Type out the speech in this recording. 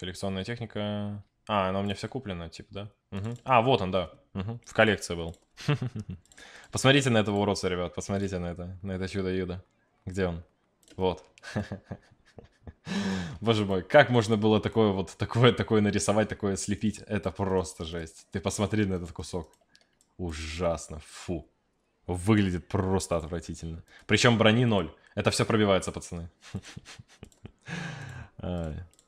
Коллекционная техника. А, она у меня вся куплена, типа, да? Угу. А, вот он, да. Угу. В коллекции был. Посмотрите на этого уродца, ребят. Посмотрите на это. На это чудо-юдо. Где он? Вот. Боже мой, как можно было такое вот такое, такое нарисовать, такое слепить? Это просто жесть. Ты посмотри на этот кусок. Ужасно. Фу. Выглядит просто отвратительно. Причем брони ноль. Это все пробивается, пацаны.